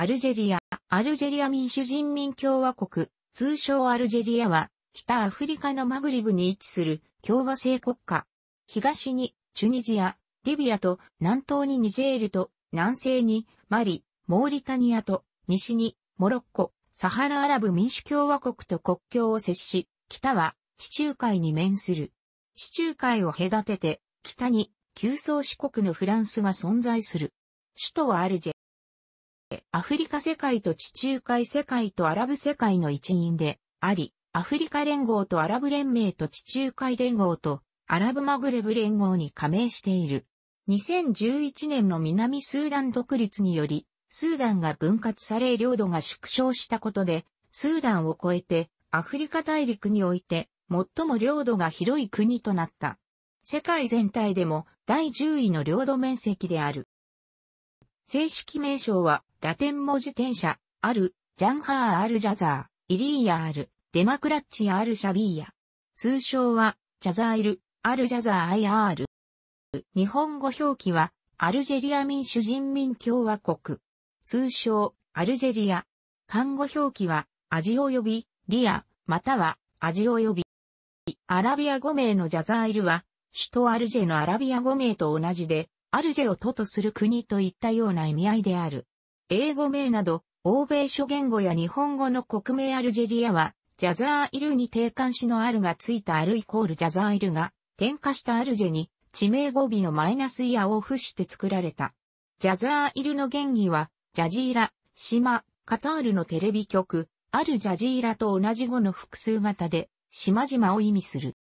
アルジェリア、アルジェリア民主人民共和国、通称アルジェリアは、北アフリカのマグリブに位置する共和制国家。東にチュニジア、リビアと南東にニジェールと南西にマリ、モーリタニアと西にモロッコ、サハラアラブ民主共和国と国境を接し、北は地中海に面する。地中海を隔てて北に旧宗四国のフランスが存在する。首都はアルジェ。アフリカ世界と地中海世界とアラブ世界の一員であり、アフリカ連合とアラブ連盟と地中海連合とアラブマグレブ連合に加盟している。2011年の南スーダン独立により、スーダンが分割され領土が縮小したことで、スーダンを超えてアフリカ大陸において最も領土が広い国となった。世界全体でも第10位の領土面積である。正式名称は、ラテン文字転写、ある、ジャンハー・アル・ジャザー、イリーヤ・アル、デマクラッチ・アル・シャビーヤ。通称は、ジャザイル、アル・ジャザー・アイ・アール。日本語表記は、アルジェリア民主人民共和国。通称、アルジェリア。漢語表記は、アジオ呼び、リア、または、アジオ呼び。アラビア語名のジャザイルは、首都アルジェのアラビア語名と同じで、アルジェを都とする国といったような意味合いである。英語名など、欧米諸言語や日本語の国名アルジェリアは、ジャザーイルに定冠詞のあるがついたあるイコールジャザーイルが、転化したアルジェに、地名語尾のマイナスイヤを付して作られた。ジャザーイルの原義は、ジャジーラ、島、カタールのテレビ局、あるジャジーラと同じ語の複数型で、島々を意味する。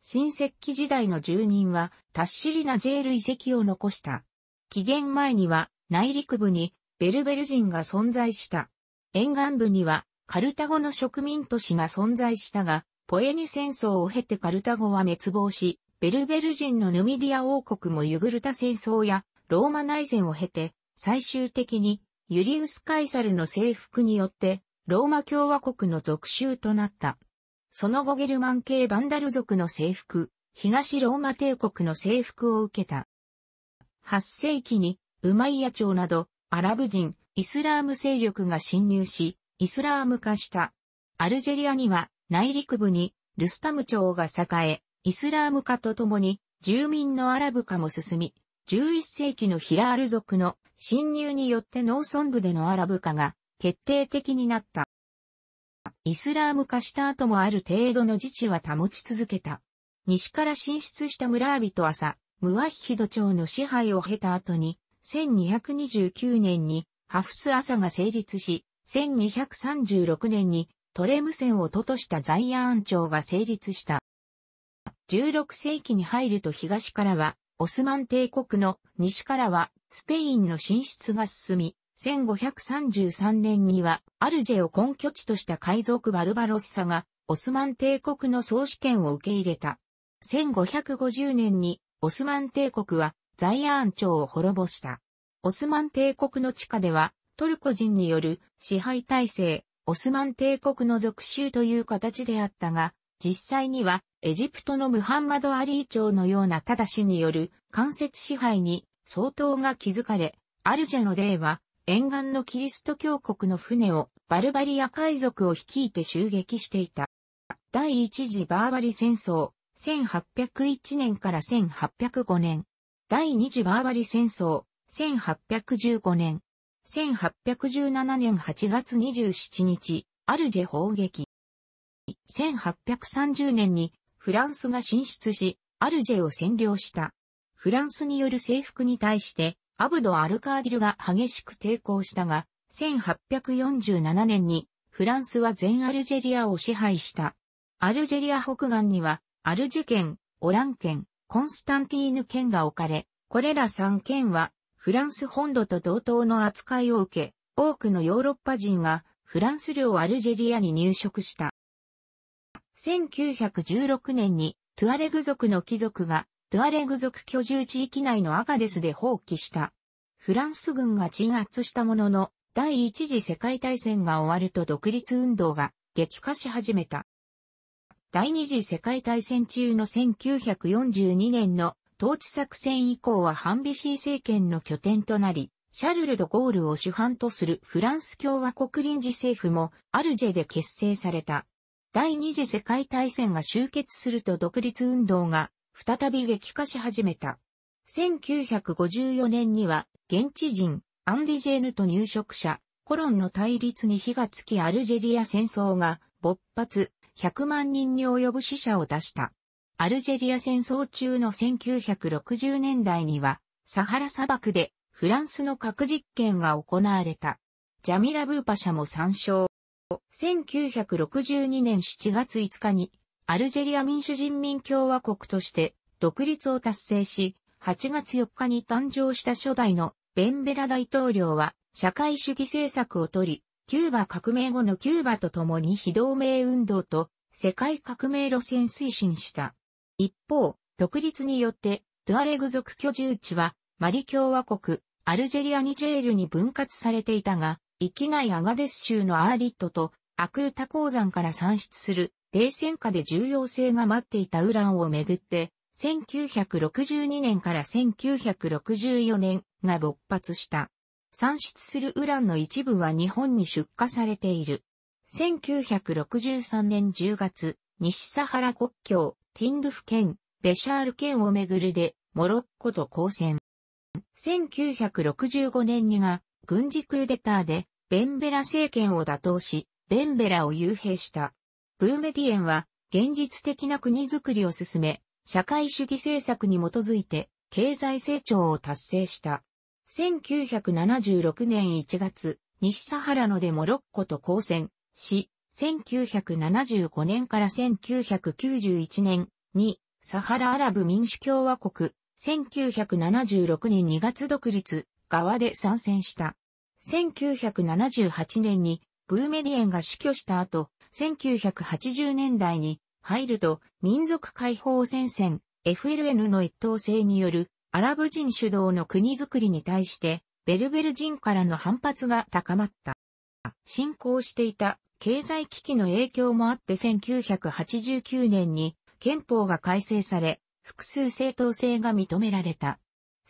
新石器時代の住人は、たっしりなジェール遺跡を残した。紀元前には、内陸部に、ベルベル人が存在した。沿岸部には、カルタゴの植民都市が存在したが、ポエニ戦争を経てカルタゴは滅亡し、ベルベル人のヌミディア王国もユグルタ戦争やローマ内戦を経て、最終的にユリウス・カイサルの征服によって、ローマ共和国の属州となった。その後ゲルマン系バンダル族の征服、東ローマ帝国の征服を受けた。8世紀に、ウマイヤ朝など、アラブ人、イスラーム勢力が侵入し、イスラーム化した。アルジェリアには、内陸部に、ルスタム朝が栄え、イスラーム化とともに、住民のアラブ化も進み、11世紀のヒラール族の侵入によって農村部でのアラブ化が決定的になった。イスラーム化した後もある程度の自治は保ち続けた。西から進出した村人朝、ムワヒヒド朝の支配を経た後に、1229年にハフス朝が成立し、1236年にトレム戦を都としたザイアーン朝が成立した。16世紀に入ると東からは、オスマン帝国の西からは、スペインの進出が進み、1533年には、アルジェを根拠地とした海賊バルバロッサが、オスマン帝国の総主権を受け入れた。1550年に、オスマン帝国は、ザイアーン朝を滅ぼした。オスマン帝国の地下では、トルコ人による支配体制、オスマン帝国の属州という形であったが、実際には、エジプトのムハンマド・アリー朝のようなただしによる間接支配に相当が築かれ、アルジェの例は沿岸のキリスト教国の船をバルバリア海賊を率いて襲撃していた。第一次バーバリ戦争、1801年から1805年。第二次バーバリ戦争、1815年。1817年8月27日、アルジェ砲撃。1830年にフランスが進出し、アルジェを占領した。フランスによる征服に対して、アブド・アルカーディルが激しく抵抗したが、1847年にフランスは全アルジェリアを支配した。アルジェリア北岸には、アルジュ県、オラン県、コンスタンティーヌ県が置かれ、これら3県は、フランス本土と同等の扱いを受け、多くのヨーロッパ人がフランス領アルジェリアに入植した。1916年にトゥアレグ族の貴族がドゥアレグ族居住地域内のアガデスで放棄した。フランス軍が鎮圧したものの、第一次世界大戦が終わると独立運動が激化し始めた。第二次世界大戦中の1942年の統治作戦以降はハンビシー政権の拠点となり、シャルル・ド・ゴールを主犯とするフランス共和国臨時政府もアルジェで結成された。第二次世界大戦が終結すると独立運動が再び激化し始めた。1954年には、現地人、アンディジェーヌと入植者、コロンの対立に火がつきアルジェリア戦争が勃発、100万人に及ぶ死者を出した。アルジェリア戦争中の1960年代には、サハラ砂漠でフランスの核実験が行われた。ジャミラブーパ社も参照。1962年7月5日にアルジェリア民主人民共和国として独立を達成し、8月4日に誕生した初代のベンベラ大統領は社会主義政策をとり、キューバ革命後のキューバと共に非同盟運動と世界革命路線推進した。一方、独立によってドゥアレグ族居住地はマリ共和国、アルジェリア・ニジェールに分割されていたが、域内アガデス州のアーリットとアクータ鉱山から産出する冷戦下で重要性が待っていたウランをめぐって、1962年から1964年が勃発した。産出するウランの一部は日本に出荷されている。1963年10月、西サハラ国境、ティンドゥフ県、ベシャール県をめぐるで、モロッコと交戦。1965年にが、軍事クーデターで、ベンベラ政権を打倒し、ベンベラを遊兵した。ブーメディエンは、現実的な国づくりを進め、社会主義政策に基づいて、経済成長を達成した。1976年1月、西サハラのでモロッコと交戦し、1975年から1991年に、サハラアラブ民主共和国、1976年2月独立側で参戦した。1978年にブーメディエンが死去した後、1980年代に入ると民族解放戦線 FLN の一党制によるアラブ人主導の国づくりに対してベルベル人からの反発が高まった。進行していた経済危機の影響もあって1989年に憲法が改正され複数正当性が認められた。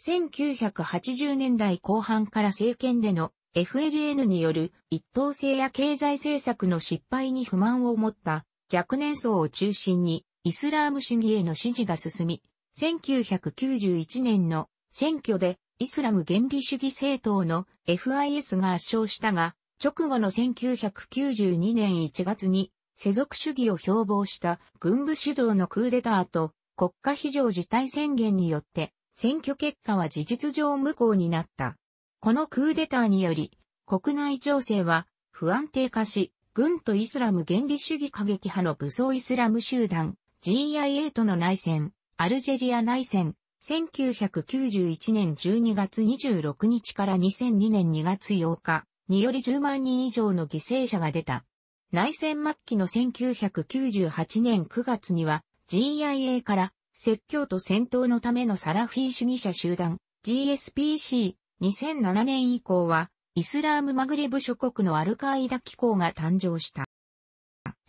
1980年代後半から政権での FLN による一党制や経済政策の失敗に不満を持った若年層を中心にイスラーム主義への支持が進み、1991年の選挙でイスラム原理主義政党の FIS が圧勝したが、直後の1992年1月に世俗主義を標榜した軍部主導のクーデターと国家非常事態宣言によって選挙結果は事実上無効になった。このクーデターにより、国内情勢は不安定化し、軍とイスラム原理主義過激派の武装イスラム集団 GIA との内戦、アルジェリア内戦、1991年12月26日から2002年2月8日により10万人以上の犠牲者が出た。内戦末期の1998年9月には GIA から説教と戦闘のためのサラフィー主義者集団 GSPC 2007年以降は、イスラームマグリブ諸国のアルカイダ機構が誕生した。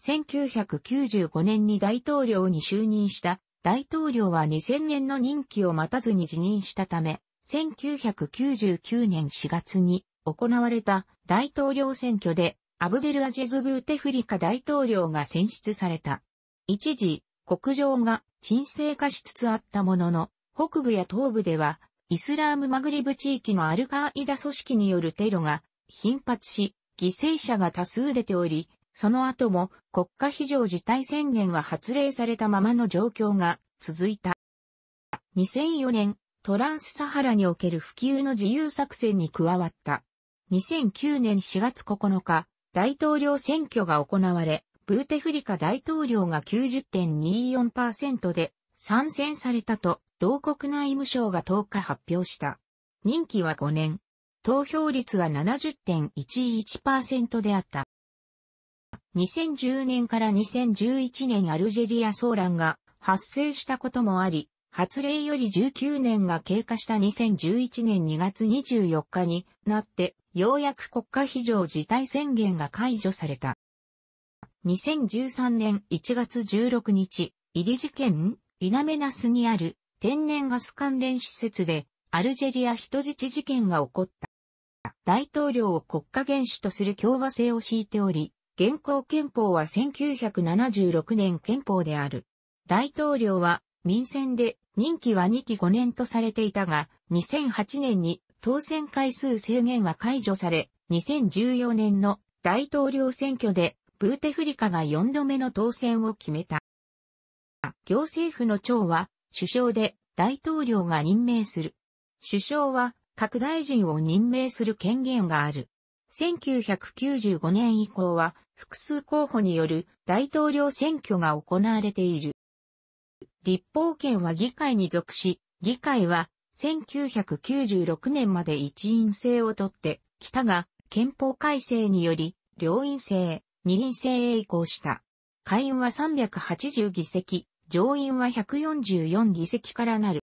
1995年に大統領に就任した大統領は2000年の任期を待たずに辞任したため、1999年4月に行われた大統領選挙でアブデルアジェズ・ブーテフリカ大統領が選出された。一時、国情が沈静化しつつあったものの、北部や東部ではイスラームマグリブ地域のアルカーイダ組織によるテロが頻発し、犠牲者が多数出ており、その後も国家非常事態宣言は発令されたままの状況が続いた。2004年、トランスサハラにおける普及の自由作戦に加わった。2009年4月9日、大統領選挙が行われ、ブーテフリカ大統領が90.24%で参戦されたと同国内務省が10日発表した。任期は5年。投票率は70.11%であった。2010年から2011年アルジェリア騒乱が発生したこともあり、発令より19年が経過した2011年2月24日になって、ようやく国家非常事態宣言が解除された。2013年1月16日、入り事件、イナメナスにある天然ガス関連施設でアルジェリア人質事件が起こった。大統領を国家元首とする共和制を敷いており、現行憲法は1976年憲法である。大統領は民選で任期は2期5年とされていたが、2008年に当選回数制限は解除され、2014年の大統領選挙でブーテフリカが4度目の当選を決めた。行政府の長は首相で大統領が任命する。首相は各大臣を任命する権限がある。1995年以降は複数候補による大統領選挙が行われている。立法権は議会に属し、議会は1996年まで一院制をとってきたが、憲法改正により両院制、二院制へ移行した。会員は380議席、上院は144議席からなる。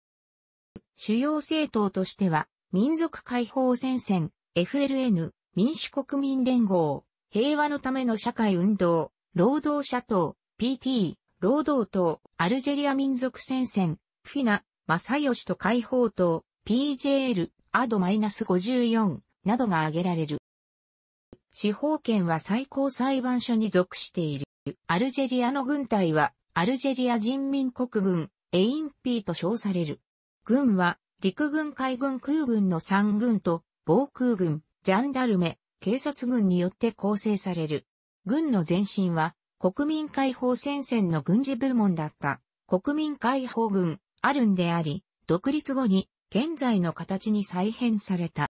主要政党としては、民族解放戦線、FLN、民主国民連合、平和のための社会運動、労働者党、PT、労働党、アルジェリア民族戦線、フィナ、正義と解放党、PJL、アド -54 などが挙げられる。司法権は最高裁判所に属している。アルジェリアの軍隊はアルジェリア人民国軍、エインピーと称される。軍は、陸軍海軍空軍の3軍と、防空軍、ジャンダルメ、警察軍によって構成される。軍の前身は、国民解放戦線の軍事部門だった、国民解放軍、アルンであり、独立後に、現在の形に再編された。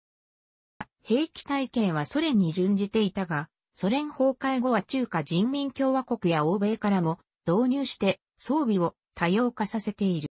兵器体系はソ連に準じていたが、ソ連崩壊後は中華人民共和国や欧米からも導入して装備を多様化させている。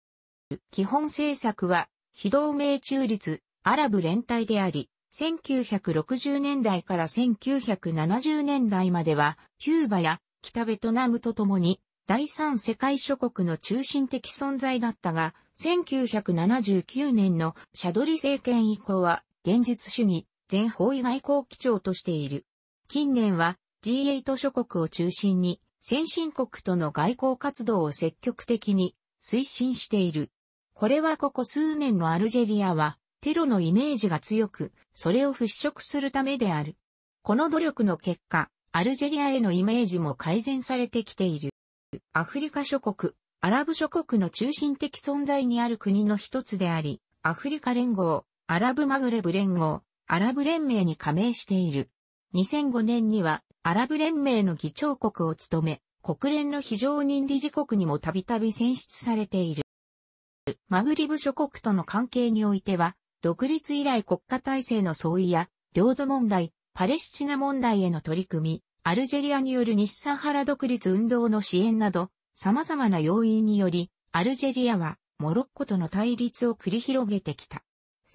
基本政策は、非同盟中立、アラブ連帯であり、1960年代から1970年代までは、キューバや北ベトナムとともに、第三世界諸国の中心的存在だったが、1979年のシャドリ政権以降は、現実主義、全方位外交基調としている。近年は G8 諸国を中心に先進国との外交活動を積極的に推進している。これはここ数年のアルジェリアはテロのイメージが強く、それを払拭するためである。この努力の結果、アルジェリアへのイメージも改善されてきている。アフリカ諸国、アラブ諸国の中心的存在にある国の一つであり、アフリカ連合、アラブマグレブ連合、アラブ連盟に加盟している。2005年にはアラブ連盟の議長国を務め、国連の非常任理事国にもたびたび選出されている。マグリブ諸国との関係においては、独立以来国家体制の相違や、領土問題、パレスチナ問題への取り組み、アルジェリアによる日サハラ独立運動の支援など、様々な要因により、アルジェリアは、モロッコとの対立を繰り広げてきた。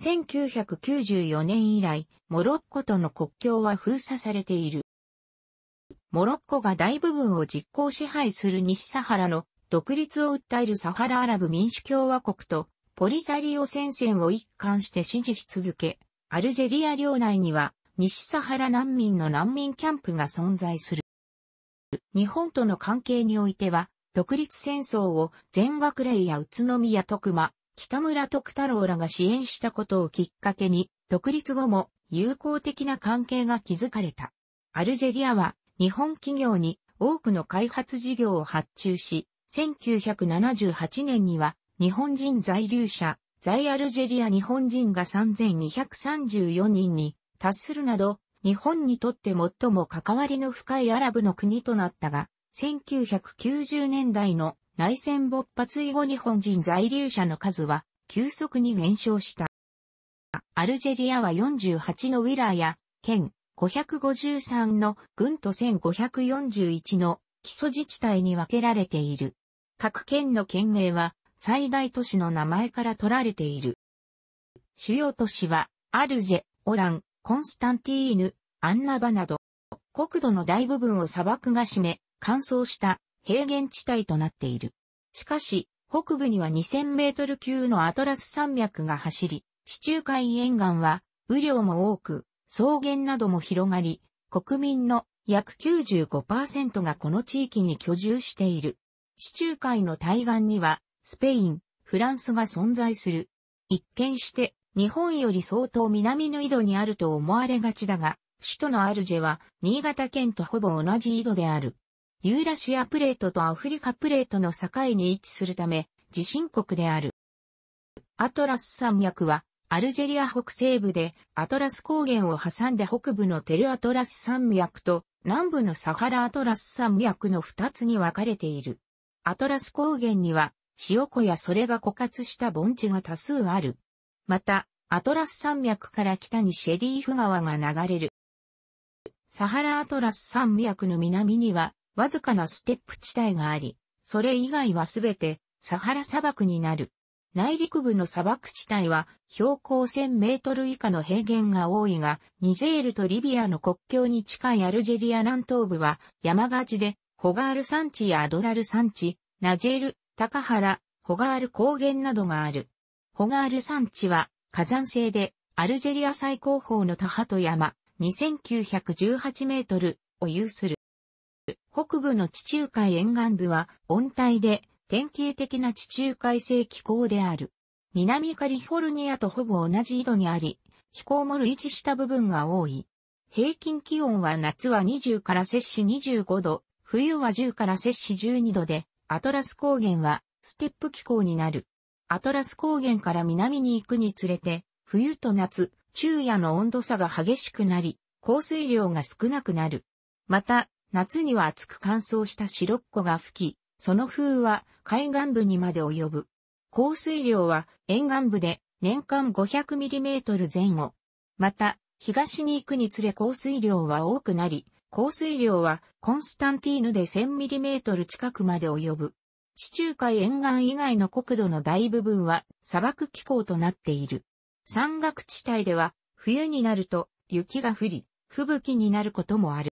1994年以来、モロッコとの国境は封鎖されている。モロッコが大部分を実行支配する西サハラの独立を訴えるサハラアラブ民主共和国とポリサリオ戦線を一貫して支持し続け、アルジェリア領内には西サハラ難民の難民キャンプが存在する。日本との関係においては、独立戦争を全学霊や宇都宮徳間、北村徳太郎らが支援したことをきっかけに、独立後も友好的な関係が築かれた。アルジェリアは日本企業に多くの開発事業を発注し、1978年には日本人在留者、在アルジェリア日本人が3234人に達するなど、日本にとって最も関わりの深いアラブの国となったが、1990年代の内戦勃発以後日本人在留者の数は急速に減少した。アルジェリアは48のウィラや、県、553の軍と1541の基礎自治体に分けられている。各県の県名は最大都市の名前から取られている。主要都市はアルジェ、オラン、コンスタンティーヌ、アンナバなど、国土の大部分を砂漠が占め、乾燥した平原地帯となっている。しかし、北部には2000メートル級のアトラス山脈が走り、地中海沿岸は雨量も多く、草原なども広がり、国民の約95%がこの地域に居住している。地中海の対岸には、スペイン、フランスが存在する。一見して、日本より相当南の井戸にあると思われがちだが、首都のアルジェは、新潟県とほぼ同じ井戸である。ユーラシアプレートとアフリカプレートの境に位置するため、地震国である。アトラス山脈は、アルジェリア北西部でアトラス高原を挟んで北部のテルアトラス山脈と南部のサハラアトラス山脈の2つに分かれている。アトラス高原には塩湖やそれが枯渇した盆地が多数ある。また、アトラス山脈から北にシェリーフ川が流れる。サハラアトラス山脈の南にはわずかなステップ地帯があり、それ以外はすべてサハラ砂漠になる。内陸部の砂漠地帯は標高1000メートル以下の平原が多いが、ニジェールとリビアの国境に近いアルジェリア南東部は山がちで、ホガール山地やアドラル山地、ナジェール、高原、ホガール高原などがある。ホガール山地は火山性で、アルジェリア最高峰のタハト山、2918メートルを有する。北部の地中海沿岸部は温帯で典型的な地中海性気候である。南カリフォルニアとほぼ同じ緯度にあり、気候も類似した部分が多い。平均気温は夏は20から摂氏25度、冬は10から摂氏12度で、アトラス高原はステップ気候になる。アトラス高原から南に行くにつれて、冬と夏、昼夜の温度差が激しくなり、降水量が少なくなる。また、夏には暑く乾燥したシロッコが吹き、その風は海岸部にまで及ぶ。降水量は沿岸部で年間5 0 0トル前後。また、東に行くにつれ降水量は多くなり、降水量はコンスタンティーヌで1 0 0 0トル近くまで及ぶ。地中海沿岸以外の国土の大部分は砂漠気候となっている。山岳地帯では冬になると雪が降り、吹雪になることもある。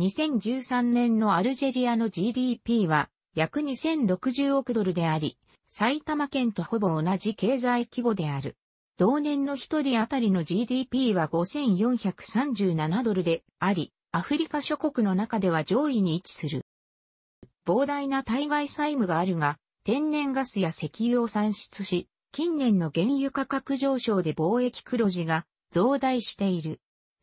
2013年のアルジェリアの GDP は約2060億ドルであり、埼玉県とほぼ同じ経済規模である。同年の一人当たりの GDP は5437ドルであり、アフリカ諸国の中では上位に位置する。膨大な対外債務があるが、天然ガスや石油を産出し、近年の原油価格上昇で貿易黒字が増大している。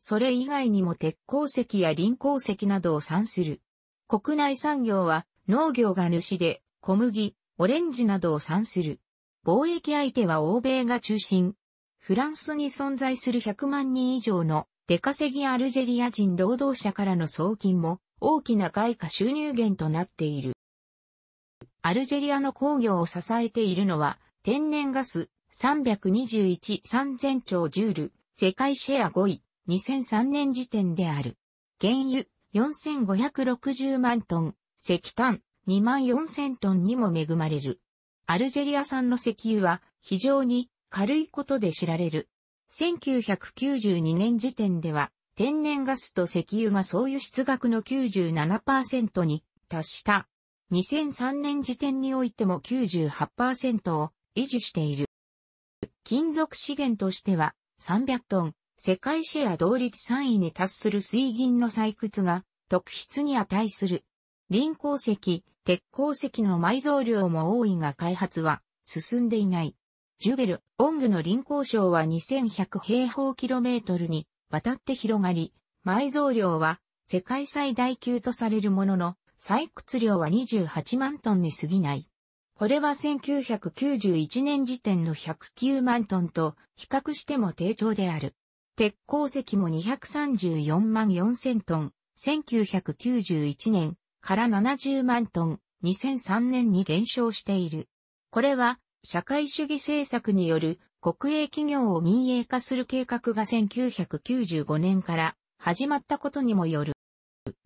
それ以外にも鉄鉱石や輪鉱石などを産する。国内産業は農業が主で小麦、オレンジなどを産する。貿易相手は欧米が中心。フランスに存在する100万人以上の出稼ぎアルジェリア人労働者からの送金も大きな外貨収入源となっている。アルジェリアの工業を支えているのは天然ガス3213000兆ジュール、世界シェア5位。2003年時点である。原油4560万トン、石炭2万4000トンにも恵まれる。アルジェリア産の石油は非常に軽いことで知られる。1992年時点では天然ガスと石油が総輸出額の97%に達した。2003年時点においても98%を維持している。金属資源としては300トン、世界シェア同率3位に達する水銀の採掘が特筆に値する。林鉱石、鉄鉱石の埋蔵量も多いが開発は進んでいない。ジュベル、オングの林鉱省は2100平方キロメートルにわたって広がり、埋蔵量は世界最大級とされるものの、採掘量は28万トンに過ぎない。これは1991年時点の109万トンと比較しても低調である。鉄鉱石も234万4000トン、1991年から70万トン、2003年に減少している。これは、社会主義政策による国営企業を民営化する計画が1995年から始まったことにもよる。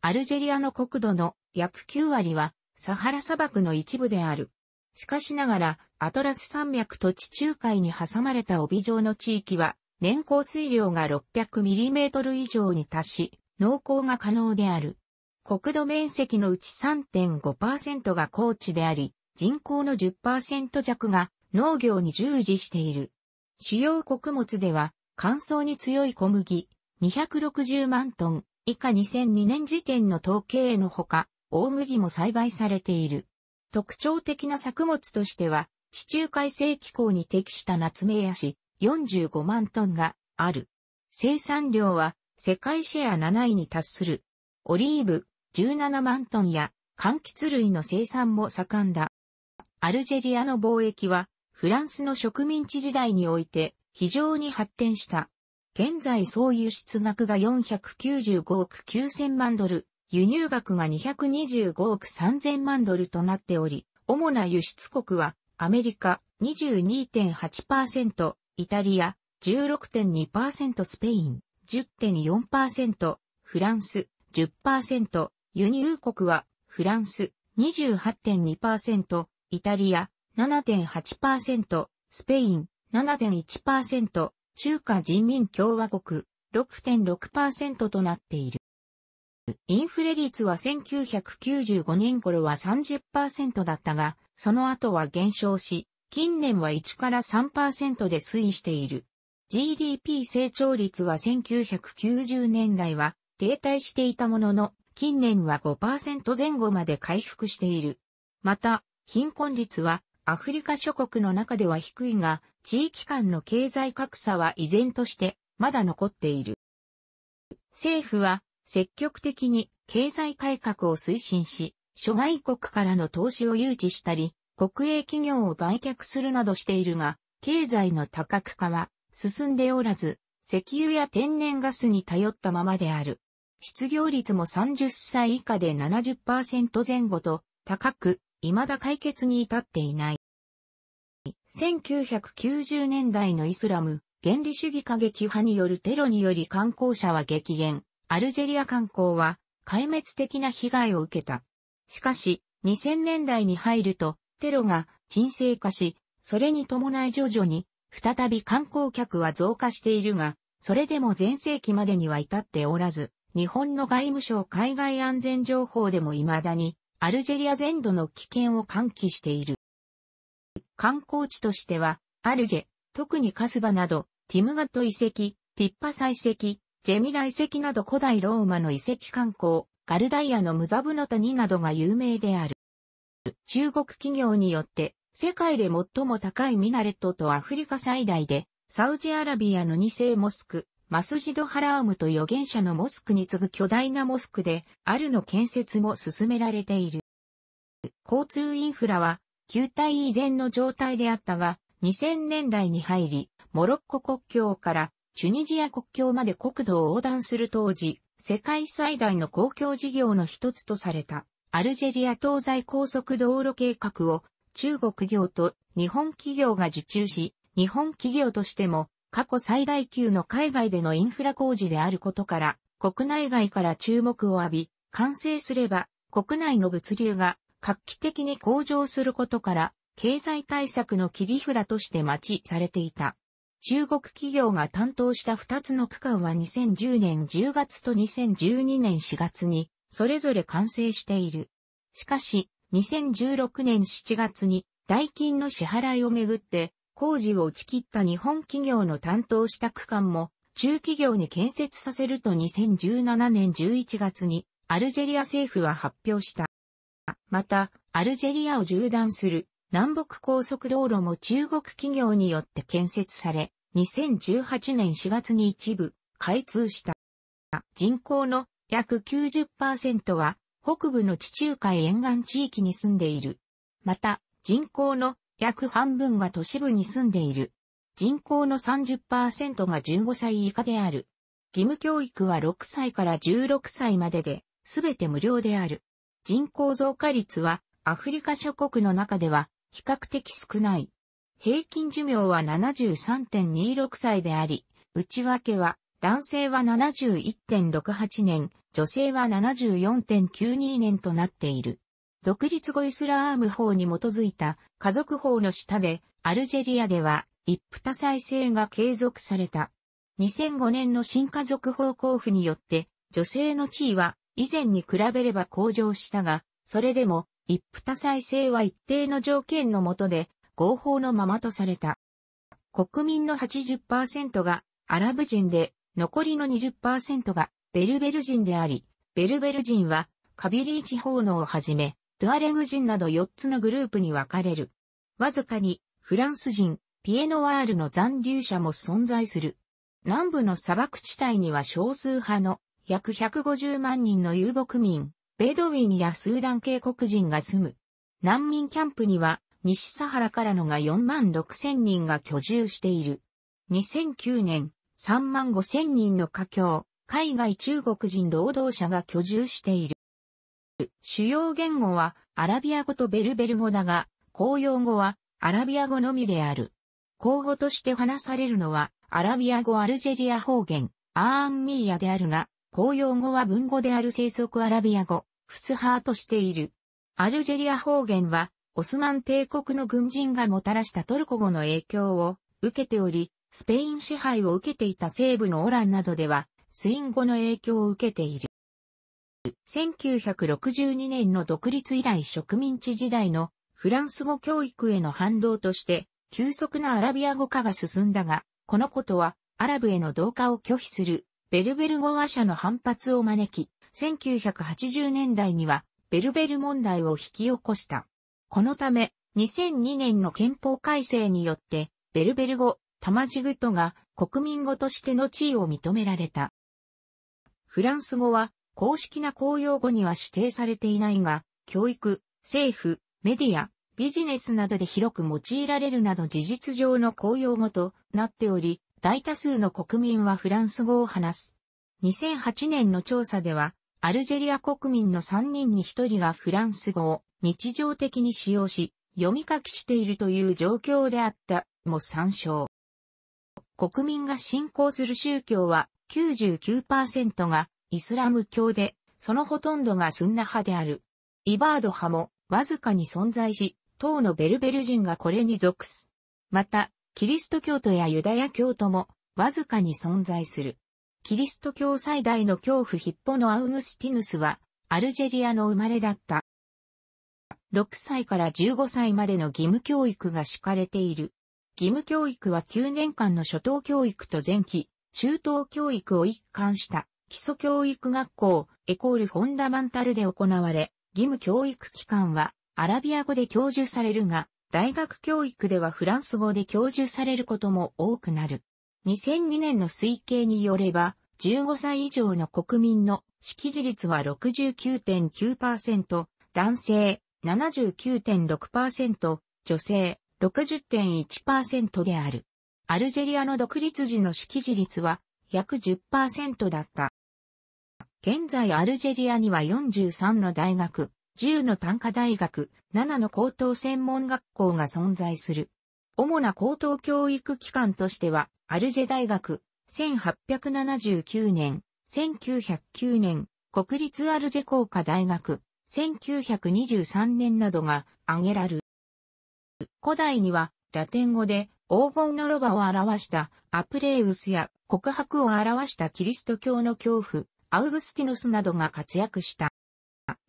アルジェリアの国土の約9割はサハラ砂漠の一部である。しかしながら、アトラス山脈と地中海に挟まれた帯状の地域は、年降水量が 600mm 以上に達し、農耕が可能である。国土面積のうち3.5%が高地であり、人口の10%弱が農業に従事している。主要穀物では、乾燥に強い小麦、260万トン、以下2002年時点の統計のほか、大麦も栽培されている。特徴的な作物としては、地中海性気候に適した夏目やし、45万トンがある。生産量は世界シェア7位に達する。オリーブ17万トンや柑橘類の生産も盛んだ。アルジェリアの貿易はフランスの植民地時代において非常に発展した。現在総輸出額が495億9000万ドル、輸入額が225億3000万ドルとなっており、主な輸出国はアメリカ22.8%、イタリア、16.2%スペイン、10.4%、フランス、10%、輸入国は、フランス、28.2%、イタリア、7.8%、スペイン、7.1%、中華人民共和国、6.6%となっている。インフレ率は1995年頃は30%だったが、その後は減少し、近年は1から3%で推移している。GDP 成長率は1990年代は停滞していたものの、近年は5%前後まで回復している。また、貧困率はアフリカ諸国の中では低いが、地域間の経済格差は依然としてまだ残っている。政府は積極的に経済改革を推進し、諸外国からの投資を誘致したり、国営企業を売却するなどしているが、経済の多角化は進んでおらず、石油や天然ガスに頼ったままである。失業率も30歳以下で70%前後と高く、未だ解決に至っていない。1990年代のイスラム、原理主義過激派によるテロにより観光者は激減、アルジェリア観光は壊滅的な被害を受けた。しかし、2000年代に入ると、テロが沈静化し、それに伴い徐々に、再び観光客は増加しているが、それでも前世紀までには至っておらず、日本の外務省海外安全情報でも未だに、アルジェリア全土の危険を喚起している。観光地としては、アルジェ、特にカスバなど、ティムガット遺跡、ティッパサ遺跡、ジェミラ遺跡など古代ローマの遺跡観光、ガルダイアのムザブの谷などが有名である。中国企業によって世界で最も高いミナレットとアフリカ最大でサウジアラビアの2世モスク、マスジドハラームと預言者のモスクに次ぐ巨大なモスクであるの建設も進められている。交通インフラは旧体以前の状態であったが2000年代に入りモロッコ国境からチュニジア国境まで国土を横断する当時世界最大の公共事業の一つとされた。アルジェリア東西高速道路計画を中国業と日本企業が受注し、日本企業としても過去最大級の海外でのインフラ工事であることから、国内外から注目を浴び、完成すれば国内の物流が画期的に向上することから、経済対策の切り札として待ちされていた。中国企業が担当した2つの区間は2010年10月と2012年4月にそれぞれ完成している。しかし、2016年7月に代金の支払いをめぐって工事を打ち切った日本企業の担当した区間も中企業に建設させると2017年11月にアルジェリア政府は発表した。また、アルジェリアを縦断する南北高速道路も中国企業によって建設され、2018年4月に一部開通した。人口の約90%は北部の地中海沿岸地域に住んでいる。また、人口の約半分が都市部に住んでいる。人口の30%が15歳以下である。義務教育は6歳から16歳までで、すべて無料である。人口増加率はアフリカ諸国の中では比較的少ない。平均寿命は73.26歳であり、内訳は男性は71.68年、女性は74.92年となっている。独立後イスラーム法に基づいた家族法の下で、アルジェリアでは、一夫多妻制が継続された。2005年の新家族法交付によって、女性の地位は以前に比べれば向上したが、それでも一夫多妻制は一定の条件の下で合法のままとされた。国民の80%がアラブ人で残りの20%がベルベル人であり、ベルベル人はカビリー地方のをはじめ、トゥアレグ人など4つのグループに分かれる。わずかにフランス人、ピエノワールの残留者も存在する。南部の砂漠地帯には少数派の約150万人の遊牧民、ベドウィンやスーダン系黒人が住む。難民キャンプには西サハラからのが4万6千人が居住している。2009年、3万5千人の家境、海外中国人労働者が居住している。主要言語はアラビア語とベルベル語だが、公用語はアラビア語のみである。口語として話されるのはアラビア語アルジェリア方言、アーンミーヤであるが、公用語は文語である生息アラビア語、フスハーとしている。アルジェリア方言は、オスマン帝国の軍人がもたらしたトルコ語の影響を受けており、スペイン支配を受けていた西部のオランなどでは、スイン語の影響を受けている。1962年の独立以来植民地時代のフランス語教育への反動として、急速なアラビア語化が進んだが、このことはアラブへの同化を拒否するベルベル語話者の反発を招き、1980年代にはベルベル問題を引き起こした。このため、2002年の憲法改正によって、ベルベル語、玉地グトが国民語としての地位を認められた。フランス語は公式な公用語には指定されていないが、教育、政府、メディア、ビジネスなどで広く用いられるなど事実上の公用語となっており、大多数の国民はフランス語を話す。2008年の調査では、アルジェリア国民の3人に1人がフランス語を日常的に使用し、読み書きしているという状況であった、も参照。国民が信仰する宗教は99%がイスラム教で、そのほとんどがスンナ派である。イバード派もわずかに存在し、当のベルベル人がこれに属す。また、キリスト教徒やユダヤ教徒もわずかに存在する。キリスト教最大の恐怖ヒッポのアウグスティヌスは、アルジェリアの生まれだった。6歳から15歳までの義務教育が敷かれている。義務教育は9年間の初等教育と前期、中等教育を一貫した基礎教育学校、エコールフォンダマンタルで行われ、義務教育機関はアラビア語で教授されるが、大学教育ではフランス語で教授されることも多くなる。2002年の推計によれば、15歳以上の国民の識字率は69.9%、男性79.6%、女性60.1%である。アルジェリアの独立時の識字率は約10%だった。現在アルジェリアには43の大学、10の単科大学、7の高等専門学校が存在する。主な高等教育機関としては、アルジェ大学、1879年、1909年、国立アルジェ工科大学、1923年などが挙げられる。古代にはラテン語で黄金のロバを表したアプレウスや告白を表したキリスト教の恐怖、アウグスティノスなどが活躍した。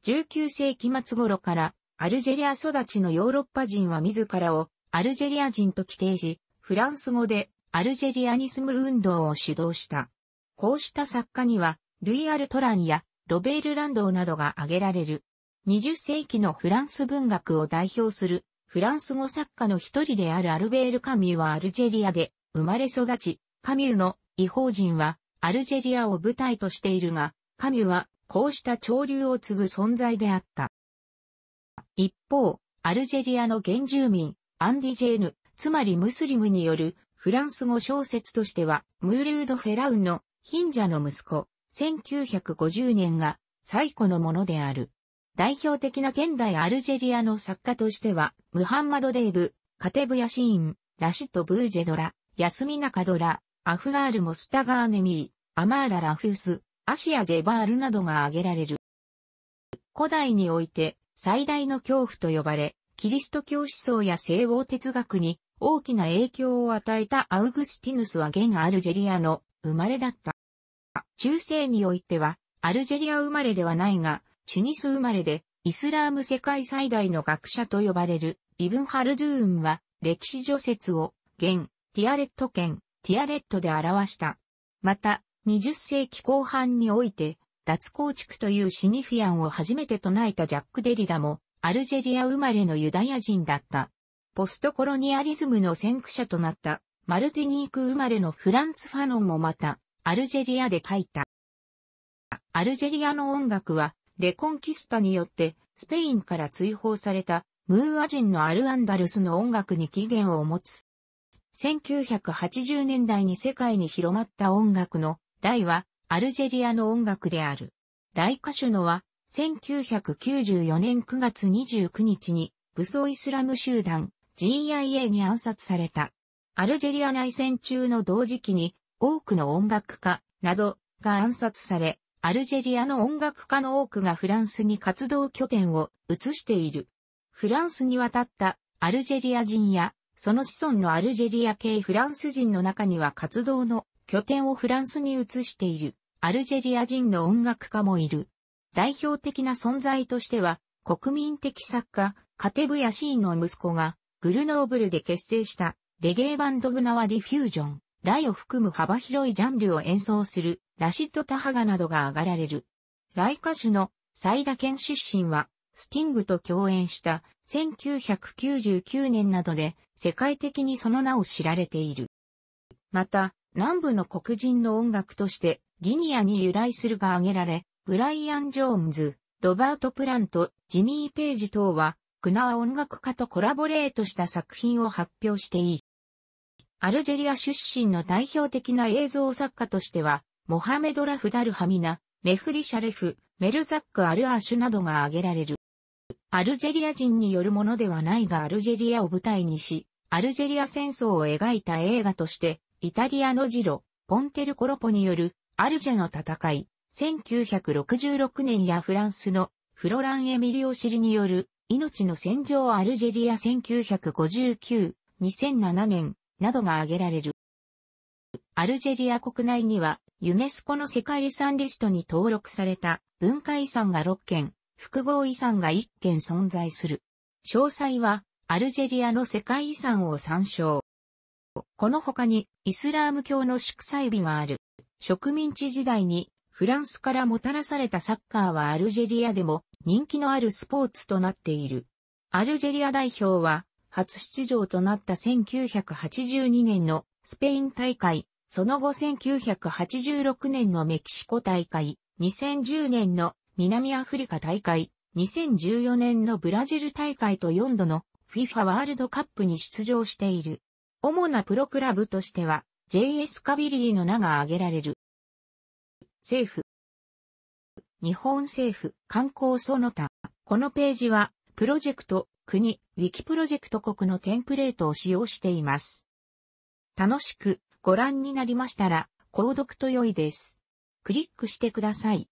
19世紀末頃からアルジェリア育ちのヨーロッパ人は自らをアルジェリア人と規定し、フランス語でアルジェリアニスム運動を主導した。こうした作家には、ルイ・アルトランやロベール・ランドーなどが挙げられる。20世紀のフランス文学を代表するフランス語作家の一人であるアルベール・カミュはアルジェリアで生まれ育ち、カミュの異邦人はアルジェリアを舞台としているが、カミュはこうした潮流を継ぐ存在であった。一方、アルジェリアの原住民、アンディジェーヌ、つまりムスリムによるフランス語小説としては、ムールード・フェラウンの貧者の息子、1950年が最古のものである。代表的な現代アルジェリアの作家としては、ムハンマド・デーブ、カテブヤシーン、ラシット・ブージェドラ、ヤスミナカドラ、アフガール・モスタガーネミー、アマーラ・ラフース、アシア・ジェバールなどが挙げられる。古代において最大の恐怖と呼ばれ、キリスト教思想や西欧哲学に大きな影響を与えたアウグスティヌスは現アルジェリアの生まれだった。中世においてはアルジェリア生まれではないが、チュニス生まれで、イスラーム世界最大の学者と呼ばれるイブン・ハルドゥーンは、歴史除説を、現、ティアレット県、ティアレットで表した。また、20世紀後半において、脱構築というシニフィアンを初めて唱えたジャック・デリダも、アルジェリア生まれのユダヤ人だった。ポストコロニアリズムの先駆者となった、マルティニーク生まれのフランツ・ファノンもまた、アルジェリアで書いた。アルジェリアの音楽は、レコンキスタによってスペインから追放されたムーア人のアルアンダルスの音楽に起源を持つ。1980年代に世界に広まった音楽の来はアルジェリアの音楽である。大歌手のは1994年9月29日に武装イスラム集団 GIA に暗殺された。アルジェリア内戦中の同時期に多くの音楽家などが暗殺され、アルジェリアの音楽家の多くがフランスに活動拠点を移している。フランスに渡ったアルジェリア人や、その子孫のアルジェリア系フランス人の中には活動の拠点をフランスに移しているアルジェリア人の音楽家もいる。代表的な存在としては、国民的作家、カテブヤシーンの息子が、グルノーブルで結成した、レゲエバンドグナワディフュージョン。ライを含む幅広いジャンルを演奏するラシッド・タハガなどが挙がられる。ライ歌手のサイダケン出身は、スティングと共演した1999年などで世界的にその名を知られている。また、南部の黒人の音楽としてギニアに由来するが挙げられ、ブライアン・ジョーンズ、ロバート・プラント、ジミー・ペイジ等は、クナー音楽家とコラボレートした作品を発表していいアルジェリア出身の代表的な映像作家としては、モハメド・ラフダル・ハミナ、メフリ・シャレフ、メルザック・アル・アーシュなどが挙げられる。アルジェリア人によるものではないがアルジェリアを舞台にし、アルジェリア戦争を描いた映画として、イタリアのジロ、ポンテル・コロポによる、アルジェの戦い、1966年やフランスのフロラン・エミリオ・シリによる、命の戦場アルジェリア1959、2007年、などが挙げられる。アルジェリア国内には、ユネスコの世界遺産リストに登録された文化遺産が6件、複合遺産が1件存在する。詳細は、アルジェリアの世界遺産を参照。この他に、イスラーム教の祝祭日がある。植民地時代に、フランスからもたらされたサッカーはアルジェリアでも人気のあるスポーツとなっている。アルジェリア代表は、初出場となった1982年のスペイン大会、その後1986年のメキシコ大会、2010年の南アフリカ大会、2014年のブラジル大会と4度の FIFA ワールドカップに出場している。主なプロクラブとしては JS カビリーの名が挙げられる。政府。日本政府観光その他。このページはプロジェクト国、ウィキプロジェクト国のテンプレートを使用しています。楽しくご覧になりましたら、購読と良いです。クリックしてください。